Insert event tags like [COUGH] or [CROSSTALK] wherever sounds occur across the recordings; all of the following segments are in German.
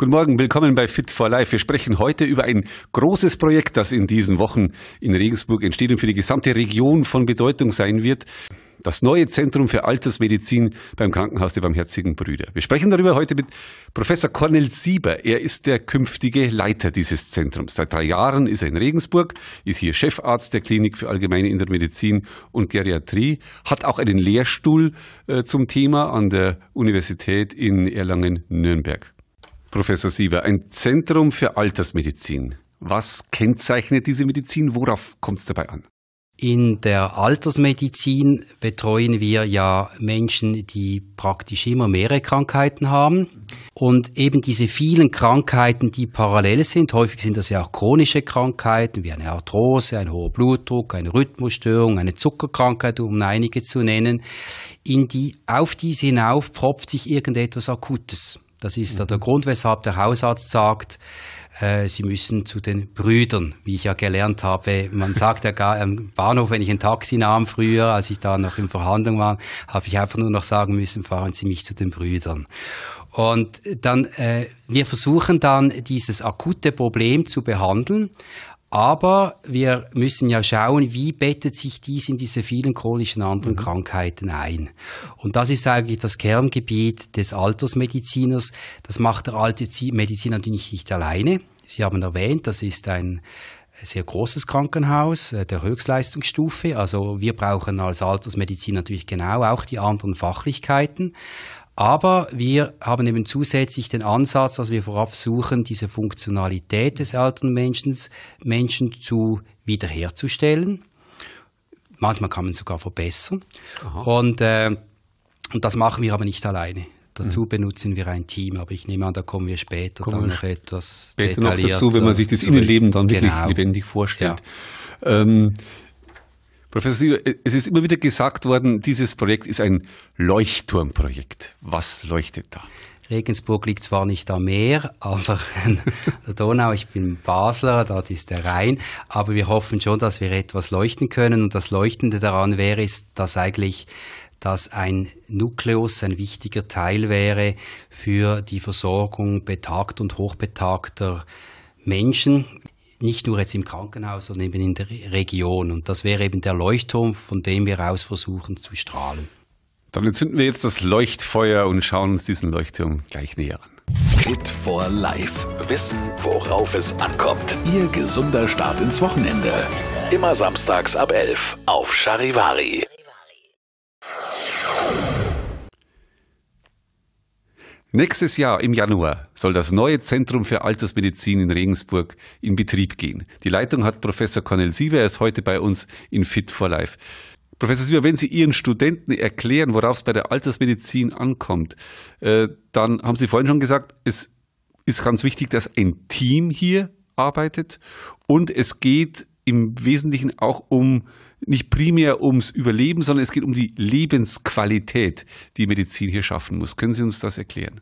Guten Morgen, willkommen bei Fit for Life. Wir sprechen heute über ein großes Projekt, das in diesen Wochen in Regensburg entsteht und für die gesamte Region von Bedeutung sein wird. Das neue Zentrum für Altersmedizin beim Krankenhaus der Barmherzigen Brüder. Wir sprechen darüber heute mit Professor Cornel Sieber. Er ist der künftige Leiter dieses Zentrums. Seit drei Jahren ist er in Regensburg, ist hier Chefarzt der Klinik für allgemeine Internmedizin und Geriatrie, hat auch einen Lehrstuhl äh, zum Thema an der Universität in Erlangen-Nürnberg. Professor Sieber, ein Zentrum für Altersmedizin. Was kennzeichnet diese Medizin? Worauf kommt es dabei an? In der Altersmedizin betreuen wir ja Menschen, die praktisch immer mehrere Krankheiten haben. Und eben diese vielen Krankheiten, die parallel sind, häufig sind das ja auch chronische Krankheiten wie eine Arthrose, ein hoher Blutdruck, eine Rhythmusstörung, eine Zuckerkrankheit, um einige zu nennen, in die, auf diese hinauf propft sich irgendetwas Akutes. Das ist mhm. der Grund, weshalb der Hausarzt sagt, äh, Sie müssen zu den Brüdern, wie ich ja gelernt habe. Man sagt ja gar am Bahnhof, wenn ich ein Taxi nahm früher, als ich da noch in Verhandlung war, habe ich einfach nur noch sagen müssen, fahren Sie mich zu den Brüdern. Und dann, äh, wir versuchen dann dieses akute Problem zu behandeln, aber wir müssen ja schauen, wie bettet sich dies in diese vielen chronischen anderen mhm. Krankheiten ein. Und das ist eigentlich das Kerngebiet des Altersmediziners. Das macht der alte Mediziner natürlich nicht alleine. Sie haben erwähnt, das ist ein sehr großes Krankenhaus äh, der Höchstleistungsstufe. Also wir brauchen als Altersmedizin natürlich genau auch die anderen Fachlichkeiten. Aber wir haben eben zusätzlich den Ansatz, dass wir vorab suchen, diese Funktionalität des älteren Menschen, Menschen zu wiederherzustellen. Manchmal kann man sogar verbessern. Und, äh, und das machen wir aber nicht alleine. Dazu mhm. benutzen wir ein Team, aber ich nehme an, da kommen wir später kommen dann noch etwas später detailliert. Noch dazu, wenn man sich das Innenleben dann wirklich genau. lebendig vorstellt. Ja. Ähm, Professor Sieber, äh, es ist immer wieder gesagt worden, dieses Projekt ist ein Leuchtturmprojekt. Was leuchtet da? Regensburg liegt zwar nicht am Meer, aber an [LAUGHS] der Donau, ich bin Basler, dort ist der Rhein, aber wir hoffen schon, dass wir etwas leuchten können und das Leuchtende daran wäre, ist, dass eigentlich dass ein Nukleus ein wichtiger Teil wäre für die Versorgung betagt und hochbetagter Menschen nicht nur jetzt im Krankenhaus, sondern eben in der Region. Und das wäre eben der Leuchtturm, von dem wir aus versuchen zu strahlen. Dann entzünden wir jetzt das Leuchtfeuer und schauen uns diesen Leuchtturm gleich näher an. Hit for Life. Wissen, worauf es ankommt. Ihr gesunder Start ins Wochenende. Immer samstags ab 11 auf Charivari. Nächstes Jahr im Januar soll das neue Zentrum für Altersmedizin in Regensburg in Betrieb gehen. Die Leitung hat Professor Cornel Siever, er ist heute bei uns in Fit for Life. Professor Sieber, wenn Sie Ihren Studenten erklären, worauf es bei der Altersmedizin ankommt, äh, dann haben Sie vorhin schon gesagt, es ist ganz wichtig, dass ein Team hier arbeitet und es geht im Wesentlichen auch um nicht primär ums Überleben, sondern es geht um die Lebensqualität, die Medizin hier schaffen muss. Können Sie uns das erklären?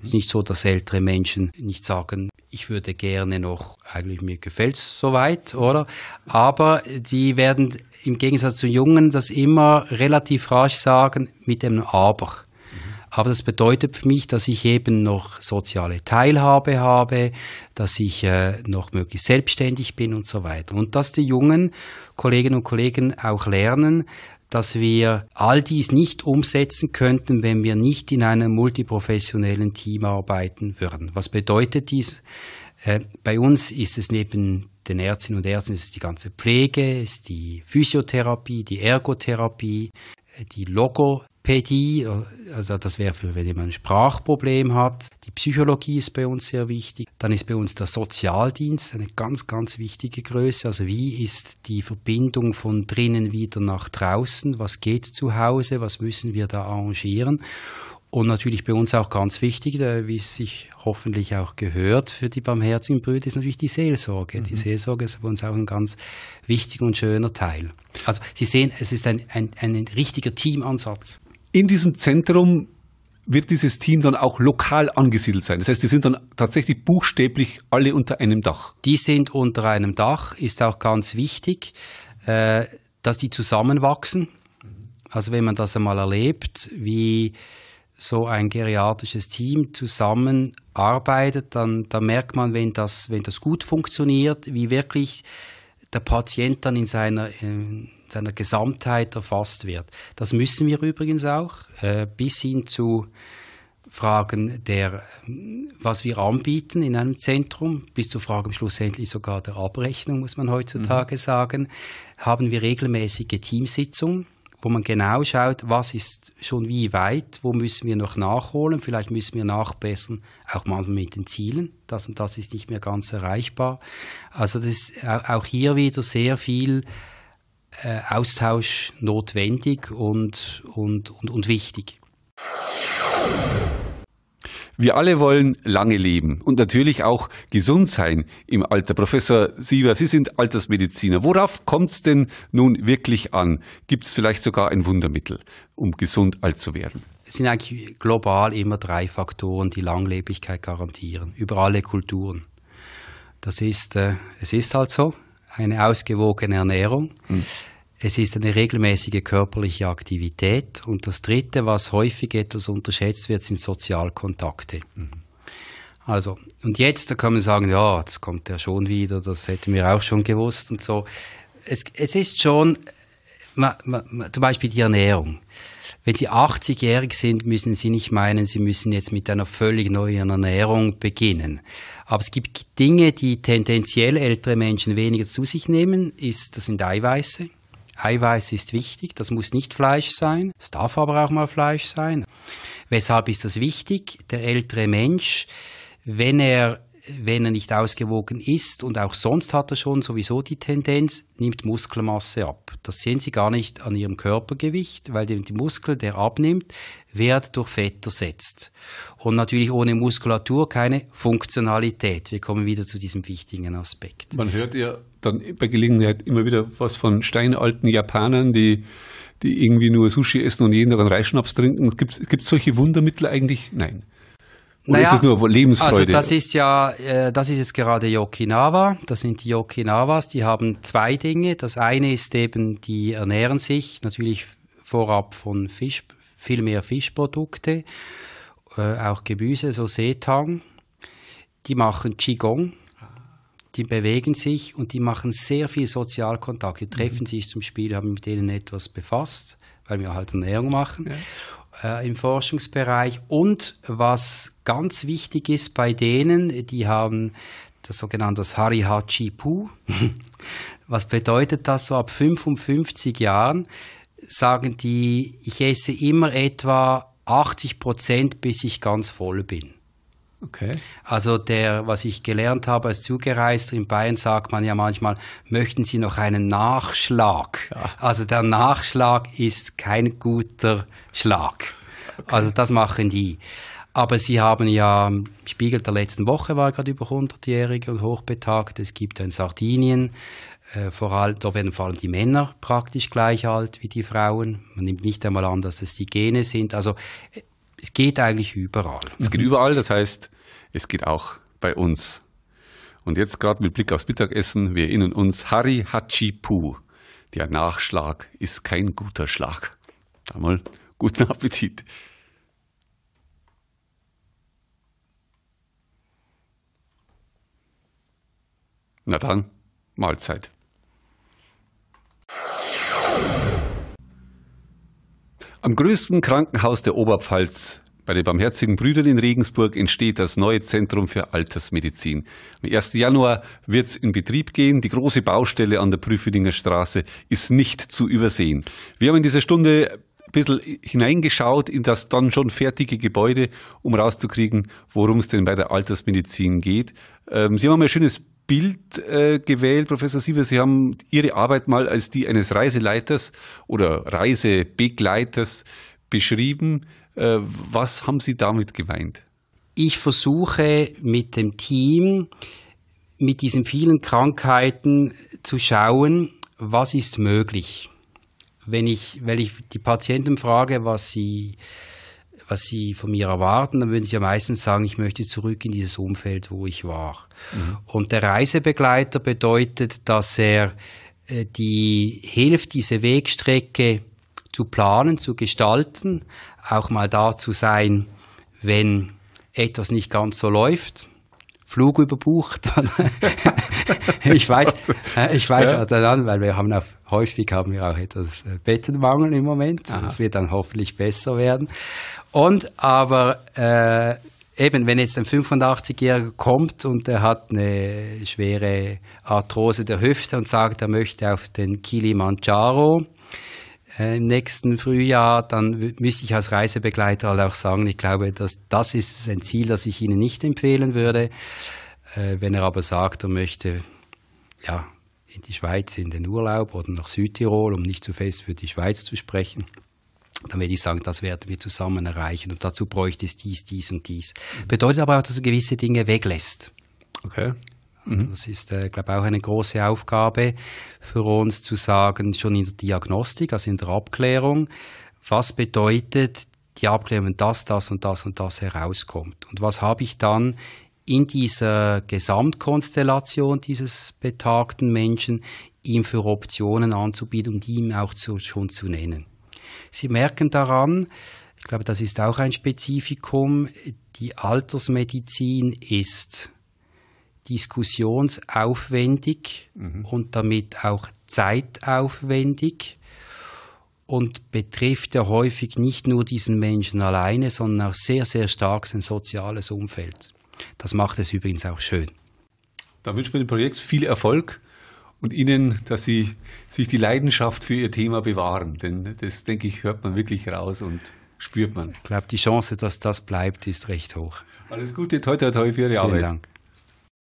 Es ist nicht so, dass ältere Menschen nicht sagen, ich würde gerne noch, eigentlich mir gefällt es soweit, oder? Aber die werden im Gegensatz zu Jungen das immer relativ rasch sagen mit dem Aber. Aber das bedeutet für mich, dass ich eben noch soziale Teilhabe habe, dass ich äh, noch möglichst selbstständig bin und so weiter. Und dass die jungen Kolleginnen und Kollegen auch lernen, dass wir all dies nicht umsetzen könnten, wenn wir nicht in einem multiprofessionellen Team arbeiten würden. Was bedeutet dies? Äh, bei uns ist es neben den Ärztinnen und Ärzten ist es die ganze Pflege, ist die Physiotherapie, die Ergotherapie, äh, die Logo, Logopädie, also das wäre für, wenn jemand ein Sprachproblem hat. Die Psychologie ist bei uns sehr wichtig. Dann ist bei uns der Sozialdienst eine ganz, ganz wichtige Größe. Also wie ist die Verbindung von drinnen wieder nach draußen? Was geht zu Hause? Was müssen wir da arrangieren? Und natürlich bei uns auch ganz wichtig, wie es sich hoffentlich auch gehört für die barmherzigen Brüder, ist natürlich die Seelsorge. Mhm. Die Seelsorge ist bei uns auch ein ganz wichtiger und schöner Teil. Also Sie sehen, es ist ein, ein, ein richtiger Teamansatz. In diesem Zentrum wird dieses Team dann auch lokal angesiedelt sein. Das heißt, die sind dann tatsächlich buchstäblich alle unter einem Dach. Die sind unter einem Dach, ist auch ganz wichtig, äh, dass die zusammenwachsen. Also wenn man das einmal erlebt, wie so ein geriatrisches Team zusammenarbeitet, dann, dann merkt man, wenn das, wenn das gut funktioniert, wie wirklich der Patient dann in seiner... In seiner Gesamtheit erfasst wird. Das müssen wir übrigens auch, äh, bis hin zu Fragen der, was wir anbieten in einem Zentrum, bis zu Fragen schlussendlich sogar der Abrechnung, muss man heutzutage mhm. sagen, haben wir regelmäßige Teamsitzungen wo man genau schaut, was ist schon wie weit, wo müssen wir noch nachholen, vielleicht müssen wir nachbessern, auch manchmal mit den Zielen, das und das ist nicht mehr ganz erreichbar. Also das ist auch hier wieder sehr viel äh, Austausch notwendig und, und, und, und wichtig. Wir alle wollen lange leben und natürlich auch gesund sein im Alter. Professor Sieber, Sie sind Altersmediziner. Worauf kommt es denn nun wirklich an? Gibt es vielleicht sogar ein Wundermittel, um gesund alt zu werden? Es sind eigentlich global immer drei Faktoren, die Langlebigkeit garantieren, über alle Kulturen. Das ist, äh, es ist halt so eine ausgewogene Ernährung. Mhm. Es ist eine regelmäßige körperliche Aktivität. Und das Dritte, was häufig etwas unterschätzt wird, sind Sozialkontakte. Mhm. Also, und jetzt, da kann man sagen, ja, jetzt kommt er schon wieder, das hätten wir auch schon gewusst und so. Es, es ist schon, ma, ma, ma, zum Beispiel die Ernährung wenn sie 80-jährig sind, müssen sie nicht meinen, sie müssen jetzt mit einer völlig neuen Ernährung beginnen. Aber es gibt Dinge, die tendenziell ältere Menschen weniger zu sich nehmen, ist, das sind Eiweiße. Eiweiß ist wichtig, das muss nicht Fleisch sein, es darf aber auch mal Fleisch sein. Weshalb ist das wichtig? Der ältere Mensch, wenn er wenn er nicht ausgewogen ist und auch sonst hat er schon sowieso die Tendenz, nimmt Muskelmasse ab. Das sehen Sie gar nicht an Ihrem Körpergewicht, weil der Muskel, der abnimmt, wird durch Fett ersetzt. Und natürlich ohne Muskulatur keine Funktionalität. Wir kommen wieder zu diesem wichtigen Aspekt. Man hört ja dann bei Gelegenheit immer wieder was von steinalten Japanern, die die irgendwie nur Sushi essen und jeden Tag einen Reisschnaps trinken. Gibt es solche Wundermittel eigentlich? Nein. Oder naja, ist es nur Lebensfreude? Also das ist ja, äh, das ist jetzt gerade Yokinawa. Das sind die Yokinawas. die haben zwei Dinge. Das eine ist eben, die ernähren sich natürlich vorab von Fisch, viel mehr Fischprodukte, äh, auch Gemüse, so Seetang. Die machen Qigong, die bewegen sich und die machen sehr viel Sozialkontakt. Die treffen mhm. sich zum Spiel, haben mit denen etwas befasst, weil wir halt Ernährung machen. Ja äh, im Forschungsbereich. Und was ganz wichtig ist bei denen, die haben das sogenannte Harihachi-Pu. [LAUGHS] was bedeutet das so ab 55 Jahren? Sagen die, ich esse immer etwa 80 Prozent, bis ich ganz voll bin. Okay. Also der, was ich gelernt habe als Zugereister in Bayern, sagt man ja manchmal, möchten Sie noch einen Nachschlag? Ja. Also der Nachschlag ist kein guter Schlag. Okay. Also das machen die. Aber sie haben ja, Spiegel der letzten Woche war gerade über 100-Jährige und hochbetagt. Es gibt in Sardinien, äh, vor allem, da werden vor allem die Männer praktisch gleich alt wie die Frauen. Man nimmt nicht einmal an, dass es die Gene sind. Also äh, es geht eigentlich überall. Es geht mhm. überall, das heißt, es geht auch bei uns. Und jetzt gerade mit Blick aufs Mittagessen, wir erinnern uns Hari Hachi Hachipu. Der Nachschlag ist kein guter Schlag. Einmal guten Appetit. Na dann, Mahlzeit. Am größten Krankenhaus der Oberpfalz bei den Barmherzigen Brüdern in Regensburg entsteht das neue Zentrum für Altersmedizin. Am 1. Januar wird es in Betrieb gehen. Die große Baustelle an der Prüfeninger Straße ist nicht zu übersehen. Wir haben in dieser Stunde ein bisschen hineingeschaut in das dann schon fertige Gebäude, um rauszukriegen, worum es denn bei der Altersmedizin geht. Ähm, Sie haben ein schönes Bild äh, gewählt, Professor Sieber. Sie haben Ihre Arbeit mal als die eines Reiseleiters oder Reisebegleiters beschrieben. Äh, was haben Sie damit gemeint? Ich versuche mit dem Team, mit diesen vielen Krankheiten zu schauen, was ist möglich. Wenn ich, wenn ich die Patienten frage, was sie, was sie von mir erwarten, dann würden sie ja meistens sagen, ich möchte zurück in dieses Umfeld, wo ich war. Mhm. Und der Reisebegleiter bedeutet, dass er äh, die hilft, diese Wegstrecke zu planen, zu gestalten, auch mal da zu sein, wenn etwas nicht ganz so läuft. Flug überbucht. [LAUGHS] ich weiß, [LAUGHS] also, äh, ich weiß ja. dann, weil wir haben auch, häufig haben wir auch etwas äh, Bettenmangel im Moment. Aha. Das wird dann hoffentlich besser werden. Und aber äh, eben, wenn jetzt ein 85-Jähriger kommt und er hat eine schwere Arthrose der Hüfte und sagt, er möchte auf den Kilimanjaro, äh, im nächsten Frühjahr, dann müsste ich als Reisebegleiter halt auch sagen, ich glaube, dass das ist ein Ziel, das ich Ihnen nicht empfehlen würde. Äh, wenn er aber sagt, er möchte ja, in die Schweiz in den Urlaub oder nach Südtirol, um nicht zu fest für die Schweiz zu sprechen, dann würde ich sagen, das werden wir zusammen erreichen und dazu bräuchte es dies, dies und dies. Bedeutet aber auch, dass er gewisse Dinge weglässt. Okay. Mhm. Das ist, äh, glaube ich, auch eine große Aufgabe für uns zu sagen, schon in der Diagnostik, also in der Abklärung, was bedeutet die Abklärung, wenn das, das und das und das herauskommt. Und was habe ich dann in dieser Gesamtkonstellation dieses betagten Menschen ihm für Optionen anzubieten und ihm auch zu, schon zu nennen. Sie merken daran, ich glaube, das ist auch ein Spezifikum, die Altersmedizin ist diskussionsaufwendig mhm. und damit auch zeitaufwendig und betrifft ja häufig nicht nur diesen Menschen alleine, sondern auch sehr, sehr stark sein soziales Umfeld. Das macht es übrigens auch schön. Da wünschen wir dem Projekt viel Erfolg und Ihnen, dass Sie sich die Leidenschaft für Ihr Thema bewahren, denn das, denke ich, hört man wirklich raus und spürt man. Ich glaube, die Chance, dass das bleibt, ist recht hoch. Alles Gute, toi, toi, toi für Ihre Vielen Arbeit. Vielen Dank.